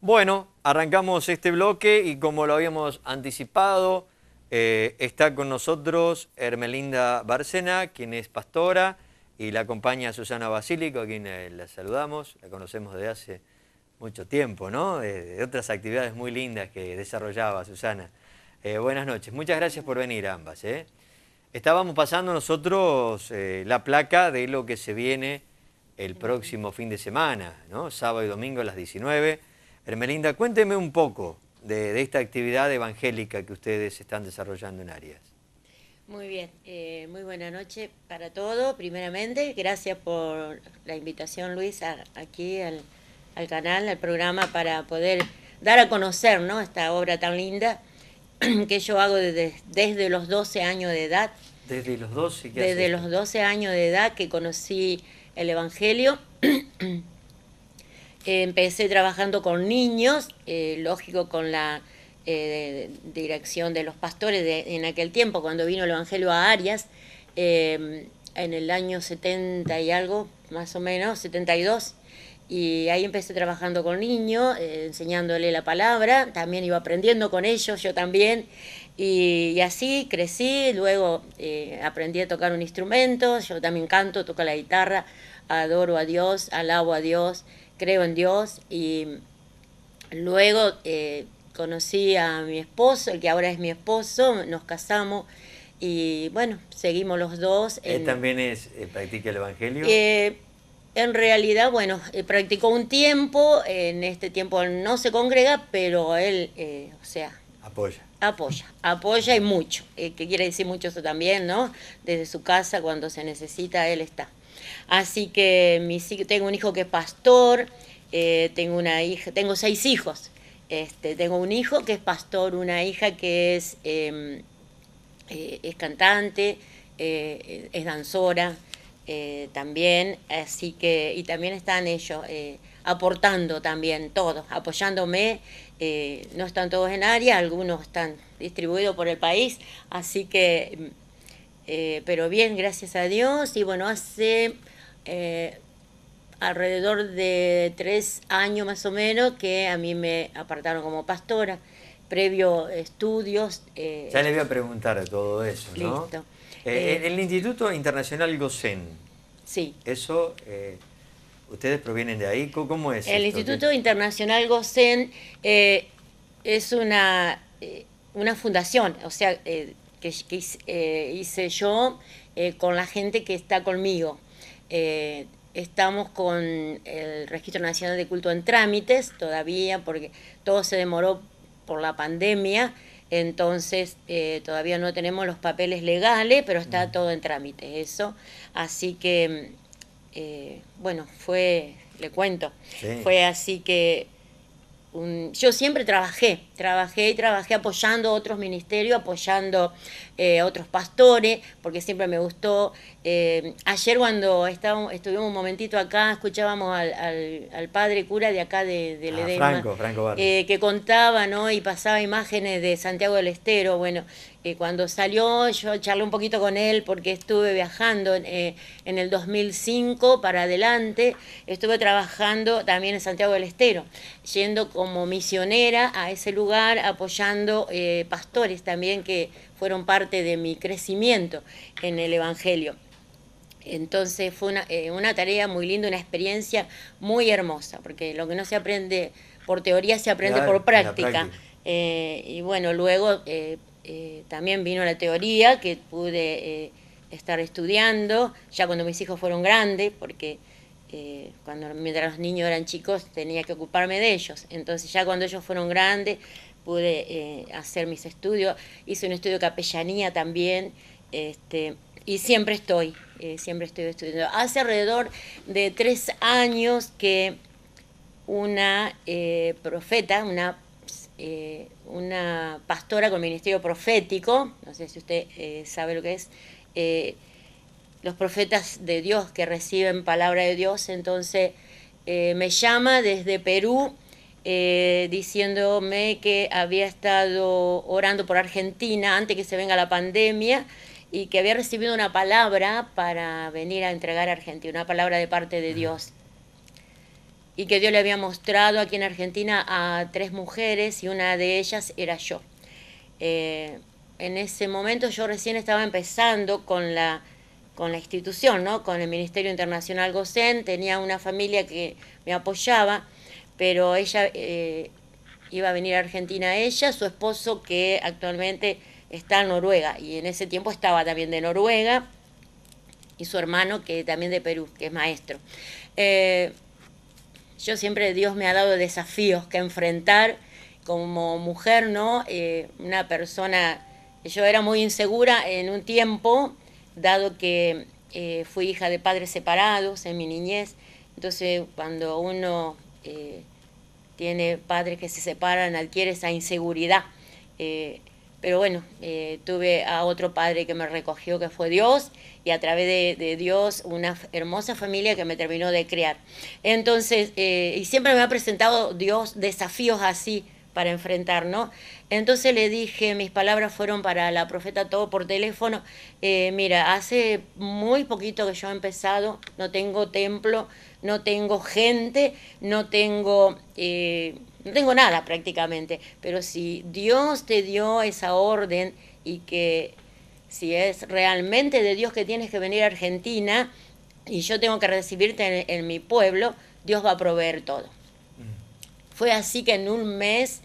Bueno, arrancamos este bloque y como lo habíamos anticipado, eh, está con nosotros Hermelinda Barcena, quien es pastora, y la acompaña Susana Basílico, a quien eh, la saludamos, la conocemos desde hace mucho tiempo, ¿no? de otras actividades muy lindas que desarrollaba Susana. Eh, buenas noches, muchas gracias por venir ambas. Estábamos pasando nosotros la placa de lo que se viene el próximo fin de semana, ¿no? Sábado y domingo a las 19 Hermelinda, cuénteme un poco de, esta actividad evangélica que ustedes están desarrollando en Arias. Muy bien, eh, muy buena noche para todos. Primeramente, gracias por la invitación, Luis, aquí al, canal, al programa, para poder dar a conocer ¿no? esta obra tan linda que yo hago desde, los 12 años de edad. Desde los 12, Desde los 12 años de edad que conocí el Evangelio. empecé trabajando con niños, eh, lógico, con la eh, dirección de los pastores en aquel tiempo, cuando vino el Evangelio a Arias, em, en el año 70 y algo, más o menos, 72. Y ahí empecé trabajando con niños, eh, enseñándole la palabra, también iba aprendiendo con ellos, yo también. Y, y así crecí, luego aprendí a tocar un instrumento, yo también canto, toco la guitarra, adoro a Dios, alabo a Dios creo en Dios y luego eh, conocí a mi esposo, el que ahora es mi esposo, nos casamos y bueno, seguimos los dos. ¿Él también es, eh, practica el Evangelio? Eh, en realidad, bueno, practicó un tiempo, en este tiempo no se congrega, pero él, o sea... Apoya. Apoya, apoya y mucho, que quiere decir mucho eso también, ¿no? Desde su casa, cuando se necesita, él está. Así que tengo un hijo que es pastor, eh, tengo una hija, tengo seis hijos. Este, tengo un hijo que es pastor, una hija que es, em, eh, es cantante, eh, es danzora también, así que, y también están ellos aportando también todos, apoyándome. no están todos en área, algunos están distribuidos por el país, así que, pero bien, gracias a Dios. Y bueno, hace eh, alrededor de tres años más o menos que a mí me apartaron como pastora, previo estudios. Eh, ya le voy a preguntar a todo eso, ¿no? Eh, el Instituto Internacional Gosen. Sí. Eso, ustedes provienen de ahí, ¿cómo es? El Instituto Internacional Gosen es una, una fundación, o sea, que hice yo con la gente que está conmigo. Eh, estamos con el Registro Nacional de Culto en trámites todavía, porque todo se demoró por la pandemia, entonces eh, todavía no tenemos los papeles legales, pero está todo en trámite, eso. Así que, eh, bueno, fue, le cuento, fue así que yo siempre trabajé, trabajé y trabajé apoyando otros ministerios, apoyando eh, otros pastores, porque siempre me gustó. Eh, ayer cuando estábamos, estuvimos un momentito acá, escuchábamos al, padre cura de acá de, de ah, Franco, eh, que contaba y pasaba imágenes de Santiago del Estero. Bueno, cuando salió yo charlé un poquito con él porque estuve viajando eh, en el 2005 para adelante, estuve trabajando también en Santiago del Estero, yendo como misionera a ese lugar, apoyando eh, pastores también que fueron parte de mi crecimiento en el Evangelio. Entonces fue eh, una, tarea muy linda, una experiencia muy hermosa, porque lo que no se aprende por teoría se aprende por práctica. y bueno, luego eh, también vino la teoría que pude eh, estar estudiando ya cuando mis hijos fueron grandes, porque eh, cuando mientras los niños eran chicos tenía que ocuparme de ellos. Entonces ya cuando ellos fueron grandes pude hacer mis estudios, hice un estudio de capellanía también, este, y siempre estoy, siempre estoy estudiando. Hace alrededor de tres años que una profeta, una eh, una pastora con ministerio profético, no sé si usted eh, sabe lo que es, eh, los profetas de Dios que reciben palabra de Dios, entonces me llama desde Perú diciéndome que había estado orando por Argentina antes que se venga la pandemia y que había recibido una palabra para venir a entregar a Argentina, una palabra de parte de Dios y que Dios le había mostrado aquí en Argentina a tres mujeres y una de ellas era yo. Eh, en ese momento yo recién estaba empezando con la, con la institución, ¿no? con el Ministerio Internacional GOCEN, tenía una familia que me apoyaba, pero ella eh, iba a venir a Argentina ella, su esposo que actualmente está en Noruega y en ese tiempo estaba también de Noruega y su hermano que también de Perú, que es maestro. Eh, yo siempre Dios me ha dado desafíos que enfrentar como mujer, ¿no? Eh, una persona, yo era muy insegura en un tiempo, dado que eh, fui hija de padres separados en mi niñez, entonces cuando uno eh, tiene padres que se separan, adquiere esa inseguridad. Pero bueno, eh, tuve a otro padre que me recogió, que fue Dios, y a través de, Dios una hermosa familia que me terminó de crear. Entonces, eh, y siempre me ha presentado Dios desafíos así para enfrentar, ¿no? Entonces le dije, mis palabras fueron para la profeta todo por teléfono, eh, mira, hace muy poquito que yo he empezado, no tengo templo, no tengo gente, no tengo no tengo nada prácticamente, pero si Dios te dio esa orden y que si es realmente de Dios que tienes que venir a Argentina y yo tengo que recibirte en, mi pueblo, Dios va a proveer todo. Mm. Fue así que en un mes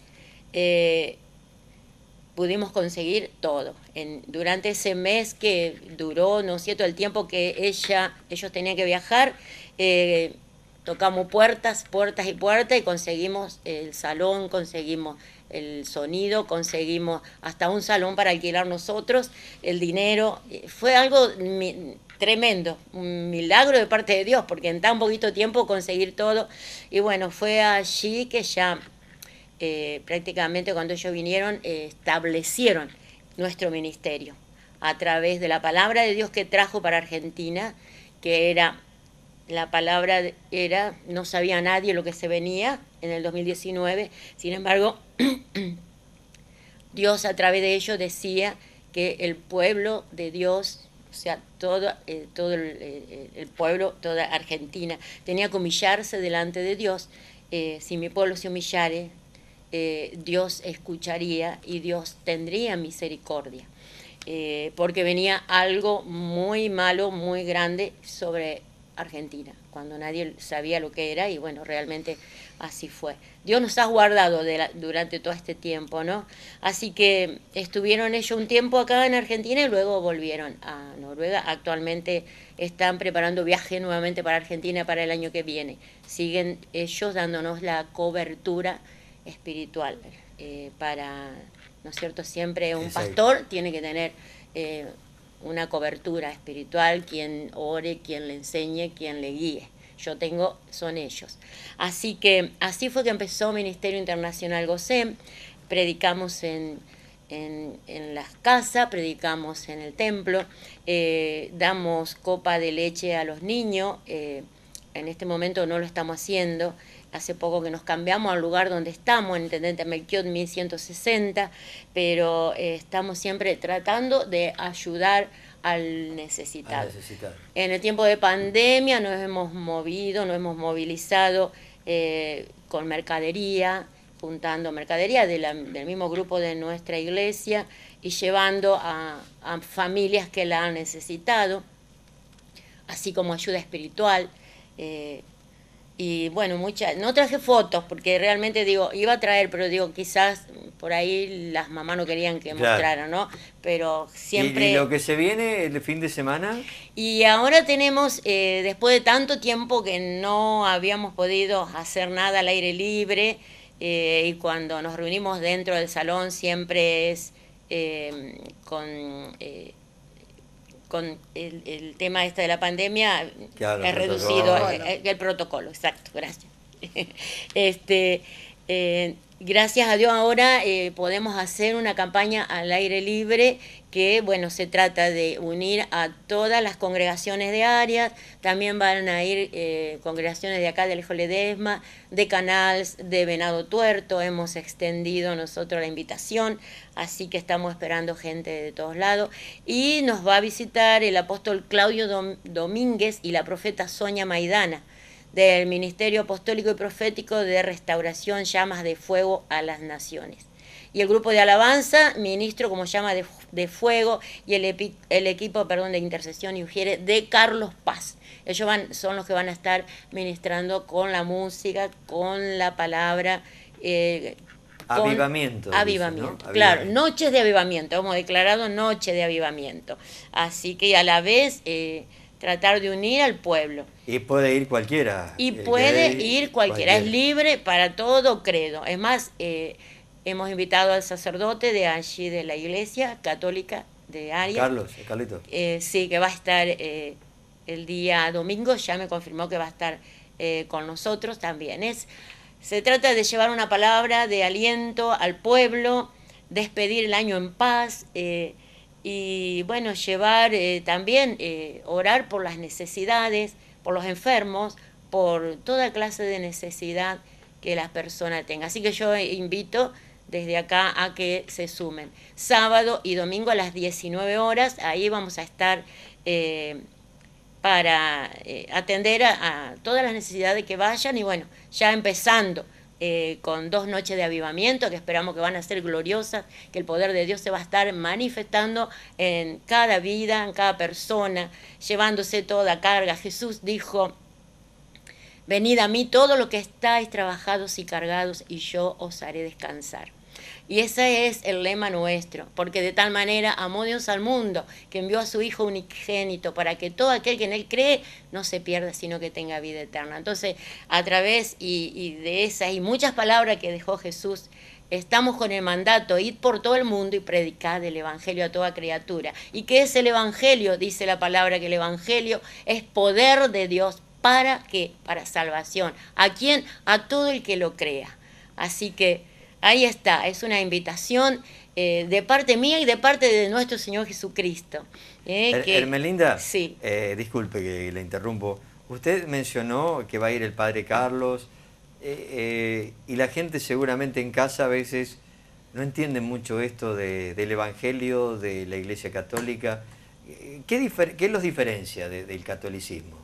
eh, pudimos conseguir todo. En, durante ese mes que duró, ¿no es cierto?, el tiempo que ella, ellos tenían que viajar, eh, Tocamos puertas, puertas y puertas y conseguimos el salón, conseguimos el sonido, conseguimos hasta un salón para alquilar nosotros, el dinero. Eh, fue algo tremendo, un milagro de parte de Dios, porque en tan poquito tiempo conseguir todo. Y bueno, fue allí que ya eh, prácticamente cuando ellos vinieron eh, establecieron nuestro ministerio a través de la palabra de Dios que trajo para Argentina, que era la palabra era, no sabía nadie lo que se venía en el 2019, sin embargo, Dios a través de ello decía que el pueblo de Dios, o sea, todo, eh, eh, eh, el, pueblo, toda Argentina, tenía que humillarse delante de Dios. si mi pueblo se humillare, Dios escucharía y Dios tendría misericordia. porque venía algo muy malo, muy grande sobre Argentina, cuando nadie sabía lo que era y bueno, realmente así fue. Dios nos ha guardado durante todo este tiempo, ¿no? Así que estuvieron ellos un tiempo acá en Argentina y luego volvieron a Noruega. Actualmente están preparando viaje nuevamente para Argentina para el año que viene. Siguen ellos dándonos la cobertura espiritual eh, para, ¿no es cierto? Siempre un pastor tiene que tener... Eh, una cobertura espiritual, quien ore, quien le enseñe, quien le guíe. Yo tengo, son ellos. Así que así fue que empezó Ministerio Internacional GOSEM. Predicamos en, en, las casas, predicamos en el templo, eh, damos copa de leche a los niños. Eh, en este momento no lo estamos haciendo hace poco que nos cambiamos al lugar donde estamos, en Intendente Melquiot 1160, pero eh, estamos siempre tratando de ayudar al necesitado. En el tiempo de pandemia nos hemos movido, nos hemos movilizado eh, con mercadería, juntando mercadería del mismo grupo de nuestra iglesia y llevando a, familias que la han necesitado, así como ayuda espiritual. Eh, y bueno, muchas no traje fotos porque realmente digo, iba a traer, pero digo, quizás por ahí las mamás no querían que mostraran, ¿no? Pero siempre... ¿Y, lo que se viene el fin de semana? Y ahora tenemos, eh, después de tanto tiempo que no habíamos podido hacer nada al aire libre, eh, y cuando nos reunimos dentro del salón siempre es eh, con eh, con el, tema este de la pandemia, ...he reducido el, protocolo, exacto, gracias. este, eh, gracias a Dios ahora eh, podemos hacer una campaña al aire libre que bueno, se trata de unir a todas las congregaciones de áreas, también van a ir eh, congregaciones de acá del Joledesma, de Canals, de Venado Tuerto, hemos extendido nosotros la invitación, así que estamos esperando gente de todos lados, y nos va a visitar el apóstol Claudio Domínguez y la profeta Sonia Maidana del Ministerio Apostólico y Profético de Restauración Llamas de Fuego a las Naciones y el grupo de alabanza, ministro, como llama, de, fuego, y el, el equipo perdón, de intercesión y ujiere de Carlos Paz. Ellos van, son los que van a estar ministrando con la música, con la palabra. Eh, avivamiento. Avivamiento, claro. Noches de avivamiento. Hemos declarado noche de avivamiento. Así que a la vez eh, tratar de unir al pueblo. Y puede ir cualquiera. Y puede ir cualquiera. Es libre para todo credo. Es más, eh, Hemos invitado al sacerdote de allí de la iglesia católica de Arias. Carlos, Carlito. Eh, sí, que va a estar eh, el día domingo, ya me confirmó que va a estar eh, con nosotros también. Es, se trata de llevar una palabra de aliento al pueblo, despedir el año en paz y bueno, llevar también, orar por las necesidades, por los enfermos, por toda clase de necesidad que las personas tengan. Así que yo invito desde acá a que se sumen. Sábado y domingo a las 19 horas, ahí vamos a estar eh, para eh, atender a, todas las necesidades que vayan y bueno, ya empezando. Eh, con dos noches de avivamiento que esperamos que van a ser gloriosas, que el poder de Dios se va a estar manifestando en cada vida, en cada persona, llevándose toda carga. Jesús dijo, Venid a mí todo lo que estáis trabajados y cargados, y yo os haré descansar. Y ese es el lema nuestro, porque de tal manera amó Dios al mundo, que envió a su Hijo unigénito, para que todo aquel que en Él cree no se pierda, sino que tenga vida eterna. Entonces, a través y, de esas y muchas palabras que dejó Jesús, estamos con el mandato, id por todo el mundo y predicad el Evangelio a toda criatura. ¿Y qué es el Evangelio? Dice la palabra que el Evangelio es poder de Dios. ¿Para qué? Para salvación. ¿A quién? A todo el que lo crea. Así que Ahí está, es una invitación eh, de parte mía y de parte de nuestro Señor Jesucristo. Eh, Hermelinda, eh, disculpe que le interrumpo. Usted mencionó que va a ir el Padre Carlos y la gente seguramente en casa a veces no entiende mucho esto del Evangelio, de la Iglesia Católica. ¿Qué, los diferencia del catolicismo?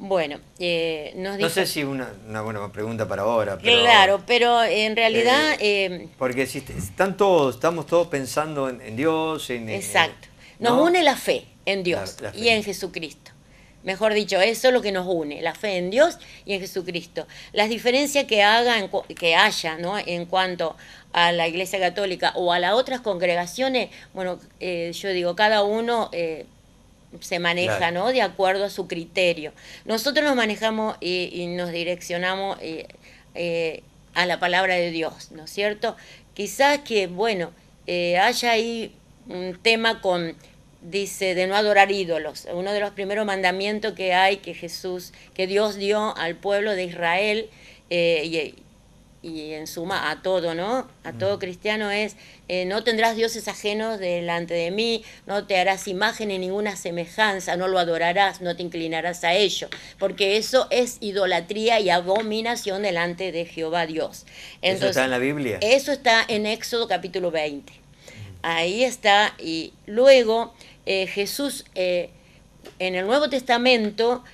Bueno, eh, No sé si una, una buena pregunta para ahora. Pero, claro, pero en realidad... Eh, eh, porque están todos, estamos todos pensando en, Dios. En, exacto. Nos une la fe en Dios y en Jesucristo. Mejor dicho, eso es lo que nos une, la fe en Dios y en Jesucristo. Las diferencias que, hagan, que haya ¿no? en cuanto a la Iglesia Católica o a las otras congregaciones, bueno, yo digo, cada uno se maneja, ¿no? De acuerdo a su criterio. Nosotros nos manejamos y, nos direccionamos eh, eh, a la palabra de Dios, ¿no es cierto? Quizás que, bueno, eh, haya ahí un tema con, dice, de no adorar ídolos, uno de los primeros mandamientos que hay que Jesús, que Dios dio al pueblo de Israel, y y en suma a todo, ¿no? A todo mm. cristiano es, eh, no tendrás dioses ajenos delante de mí, no te harás imagen ni ninguna semejanza, no lo adorarás, no te inclinarás a ello, porque eso es idolatría y abominación delante de Jehová Dios. eso está en la Biblia. Eso está en Éxodo capítulo 20. Mm. Ahí está, y luego eh, Jesús eh, en el Nuevo Testamento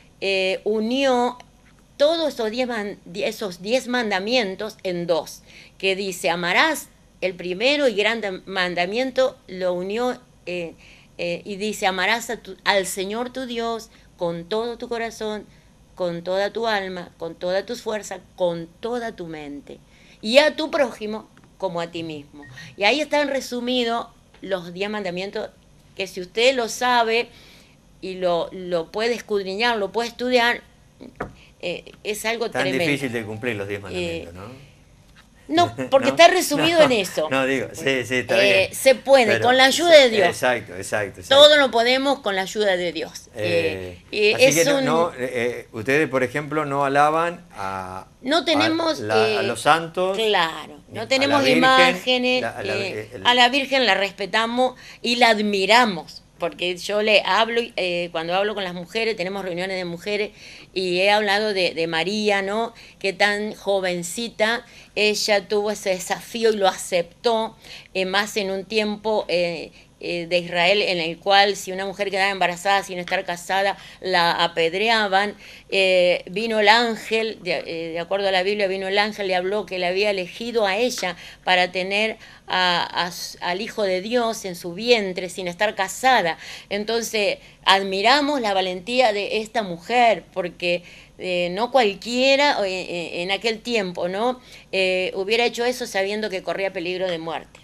unió todos esos diez, esos mandamientos en dos, que dice, amarás el primero y gran mandamiento, lo unió eh, eh, y dice, amarás al Señor tu Dios con todo tu corazón, con toda tu alma, con toda tu fuerza, con toda tu mente, y a tu prójimo como a ti mismo. Y ahí están resumidos los diez mandamientos que si usted lo sabe y lo, lo puede escudriñar, lo puede estudiar, eh, es algo Tan difícil de cumplir los diez mandamientos, eh, ¿no? No, porque está resumido en eso. No, digo, sí, sí, está eh, Se puede, con la ayuda de Dios. Exacto, exacto. Todo lo podemos con la ayuda de Dios. no, ustedes, por ejemplo, no alaban a, no tenemos, a, los santos. Claro, no tenemos imágenes. a, la, Virgen la respetamos y la admiramos porque yo le hablo, cuando hablo con las mujeres, tenemos reuniones de mujeres y he hablado de, María, ¿no? Que tan jovencita ella tuvo ese desafío y lo aceptó, eh, más en un tiempo eh, eh, de Israel en el cual si una mujer quedaba embarazada sin estar casada la apedreaban. Eh, vino el ángel, eh, de, acuerdo a la Biblia, vino el ángel, le habló que le había elegido a ella para tener a, al Hijo de Dios en su vientre sin estar casada. Entonces admiramos la valentía de esta mujer porque... no cualquiera en, aquel tiempo, ¿no? hubiera hecho eso sabiendo que corría peligro de muerte.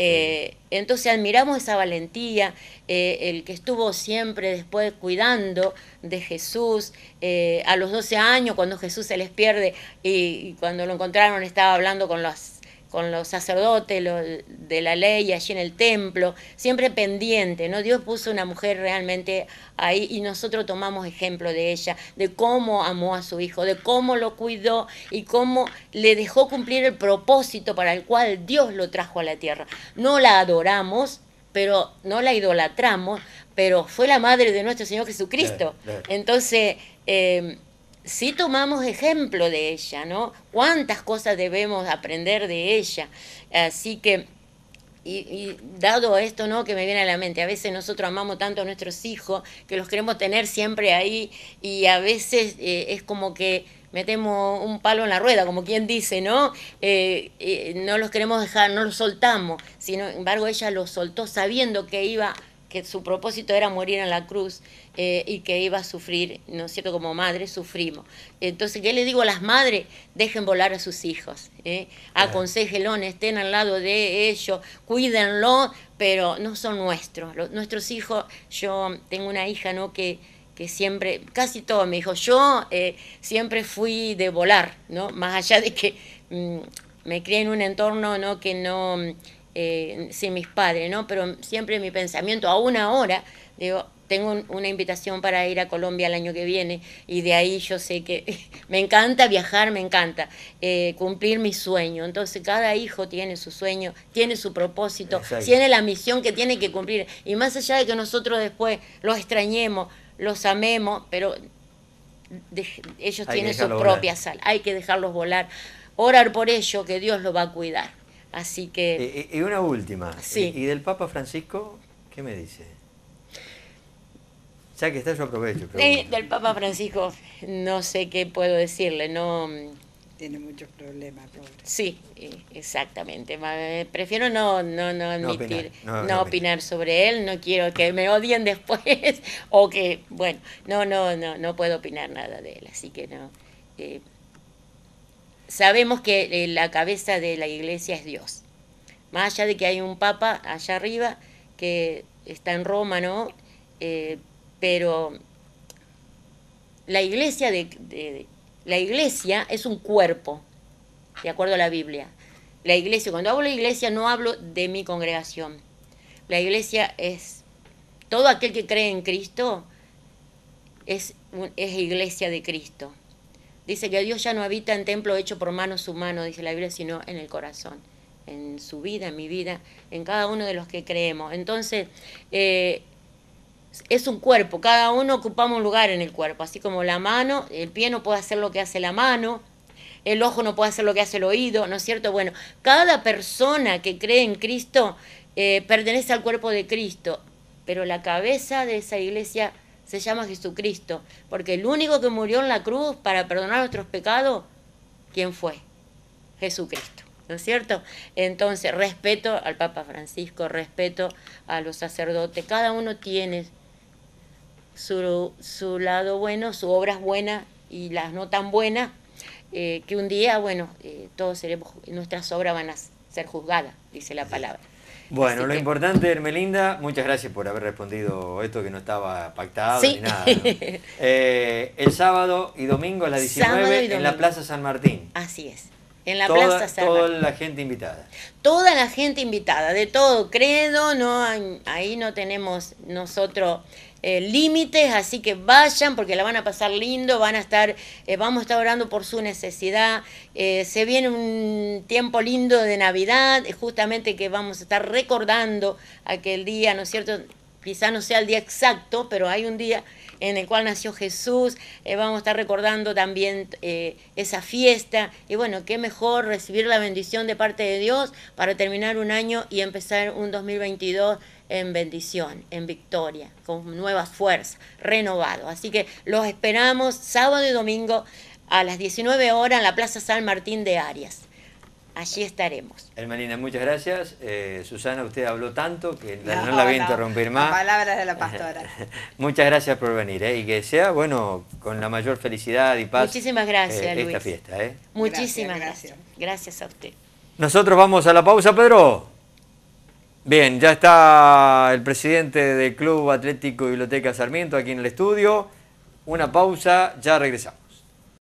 Eh, entonces admiramos esa valentía, eh, el que estuvo siempre después cuidando de Jesús, eh, a los 12 años cuando Jesús se les pierde y, y cuando lo encontraron estaba hablando con los con los sacerdotes los de la ley allí en el templo, siempre pendiente, ¿no? Dios puso una mujer realmente ahí y nosotros tomamos ejemplo de ella, de cómo amó a su hijo, de cómo lo cuidó y cómo le dejó cumplir el propósito para el cual Dios lo trajo a la tierra. No la adoramos, pero no la idolatramos, pero fue la madre de nuestro Señor Jesucristo. Entonces, eh, si tomamos ejemplo de ella, ¿no? Cuántas cosas debemos aprender de ella. Así que, y, dado esto, ¿no? Que me viene a la mente, a veces nosotros amamos tanto a nuestros hijos que los queremos tener siempre ahí y a veces eh, es como que metemos un palo en la rueda, como quien dice, ¿no? Eh, eh, no los queremos dejar, no los soltamos. Sin embargo, ella los soltó sabiendo que iba que su propósito era morir en la cruz eh, y que iba a sufrir, ¿no es cierto? Como madre sufrimos. Entonces, ¿qué le digo a las madres? Dejen volar a sus hijos, ¿eh? estén al lado de ellos, cuídenlo, pero no son nuestros. nuestros hijos, yo tengo una hija, ¿no? Que, que siempre, casi todo me dijo, yo eh, siempre fui de volar, ¿no? Más allá de que mm, me crié en un entorno, ¿no? Que no eh, sin mis padres, ¿no? Pero siempre mi pensamiento, aún ahora, digo, tengo una invitación para ir a Colombia el año que viene y de ahí yo sé que me encanta viajar, me encanta eh, cumplir mi sueño. Entonces cada hijo tiene su sueño, tiene su propósito, tiene la misión que tiene que cumplir. Y más allá de que nosotros después los extrañemos, los amemos, pero ellos tienen su propia sal. Hay que dejarlos volar, orar por ellos, que Dios los va a cuidar. Así que... Y, una última. ¿Y, del Papa Francisco qué me dice? Ya que está, yo aprovecho. Eh, del Papa Francisco no sé qué puedo decirle, no... Mm, Tiene muchos problemas, Sí, e, exactamente. Eh, prefiero no, no, no admitir, no opinar, sobre él, no quiero que me odien después o que, bueno, no, no, no, no puedo opinar nada de él, así que no. Eh, sabemos que eh, la cabeza de la iglesia es Dios. Más allá de que hay un papa allá arriba que está en Roma, ¿no? Eh, pero la iglesia, de, la iglesia es un cuerpo, de acuerdo a la Biblia. La iglesia, cuando hablo de iglesia, no hablo de mi congregación. La iglesia es todo aquel que cree en Cristo es, es iglesia de Cristo. Dice que Dios ya no habita en templo hecho por manos mano, dice la Biblia, sino en el corazón, en su vida, en mi vida, en cada uno de los que creemos. Entonces, eh, es un cuerpo, cada uno ocupamos un lugar en el cuerpo, así como la mano, el pie no puede hacer lo que hace la mano, el ojo no puede hacer lo que hace el oído, ¿no es cierto? Bueno, cada persona que cree en Cristo eh, pertenece al cuerpo de Cristo, pero la cabeza de esa iglesia se llama Jesucristo, porque el único que murió en la cruz para perdonar nuestros pecados, ¿quién fue? Jesucristo. ¿No es cierto? Entonces, respeto al Papa Francisco, respeto a los sacerdotes, cada uno tiene su, su lado bueno, su obra es buena y las no tan buenas, eh, que un día, bueno, eh, todos seremos, nuestras obras van a ser juzgadas, dice la palabra. Bueno, lo importante, Hermelinda, muchas gracias por haber respondido esto que no estaba pactado ni nada. Eh, el sábado y domingo a las 19 en la Plaza San Martín. Así es. En la Plaza San Martín. Toda la gente invitada. Toda la gente invitada, de todo credo, no ahí no tenemos nosotros eh, límites, así que vayan porque la van a pasar lindo, van a estar, eh, vamos a estar orando por su necesidad. Eh, se viene un tiempo lindo de Navidad, justamente que vamos a estar recordando aquel día, ¿no es cierto? Quizá no sea el día exacto, pero hay un día en el cual nació Jesús, eh, vamos a estar recordando también eh, esa fiesta y bueno, qué mejor recibir la bendición de parte de Dios para terminar un año y empezar un 2022 en bendición, en victoria, con nuevas fuerzas, renovado. Así que los esperamos sábado y domingo a las 19 horas en la Plaza San Martín de Arias allí estaremos. Hermelina, muchas gracias. Eh, Susana, usted habló tanto que no, la voy a interrumpir más. Palabras de la pastora. muchas gracias por venir eh, y que sea, bueno, con la mayor felicidad y paz. Muchísimas gracias, eh, Luis. Esta fiesta. ¿eh? Muchísimas gracias. Gracias a usted. Nosotros vamos a la pausa, Pedro. Bien, ya está el presidente del Club Atlético Biblioteca Sarmiento aquí en el estudio. Una pausa, ya regresamos.